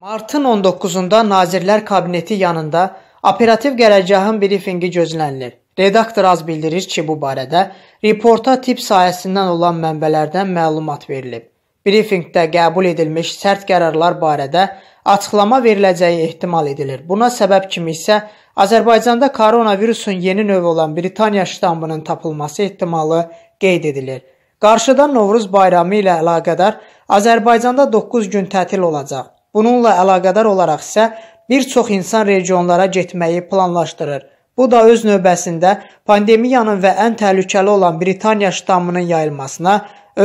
Martın 19-da Nazirlər Kabineti yanında operativ gələcəyin brifinqi gözlənilir. Redaktor az bildirir ki, bu barədə reporta tip sayəsindən olan mənbələrdən məlumat verilib. Brifinqdə qəbul edilmiş sərt qərarlar barədə açıqlama veriləcəyi ehtimal edilir. Buna səbəb kimi isə Azərbaycanda koronavirusun yeni növü olan Britaniya ştammının tapılması ehtimalı qeyd edilir. Qarşıda Novruz bayramı ilə əlaqədar Azərbaycanda 9 gün tətil olacaq. Bununla əlaqədar olaraq isə bir çox insan regionlara getməyi planlaşdırır. Bu da öz növbəsində pandemiyanın və ən təhlükəli olan Britaniya ştamının yayılmasına,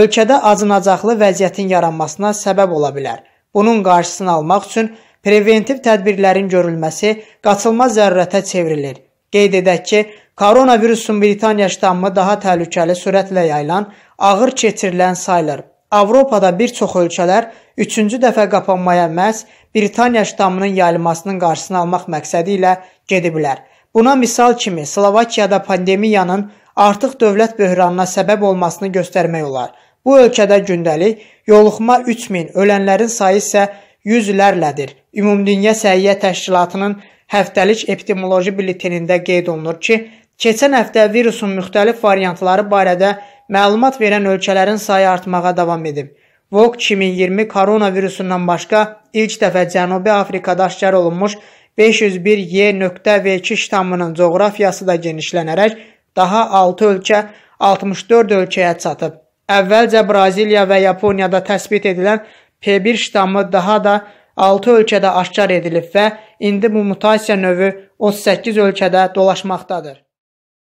ölkədə acınacaqlı vəziyyətin yaranmasına səbəb ola bilər. Bunun qarşısını almaq üçün preventiv tədbirlərin görülməsi qaçılmaz zərurətə çevrilir. Qeyd edək ki, koronavirusun Britaniya ştamı daha təhlükəli sürətlə yayılan, ağır keçirilən sayılır. Avropada bir çox ölkələr üçüncü dəfə qapanmaya məhz Britaniya ştamının yayılmasının qarşısını almaq məqsədi ilə gediblər. Buna misal kimi Slovakiyada pandemiyanın artıq dövlət böhranına səbəb olmasını göstərmək olar. Bu ölkədə gündəlik yoluxma 3000, ölənlərin sayı isə yüzlərlədir. Ümumdünya Səhiyyə Təşkilatının həftəlik epidemioloji bülletenində qeyd olunur ki, keçən həftə virusun müxtəlif variantları barədə Məlumat verən ölkələrin sayı artmağa davam edib. Vogue 2020 koronavirusundan başqa ilk dəfə Cənubi Afrikada aşkar olunmuş 501Y.V2 ştamının coğrafiyası da genişlənərək daha 6 ölkə 64 ölkəyə çatıb. Əvvəlcə Braziliya və Yaponiyada təsbit edilən P1 ştamı daha da 6 ölkədə aşkar edilib və indi bu mutasiya növü 38 ölkədə dolaşmaqdadır.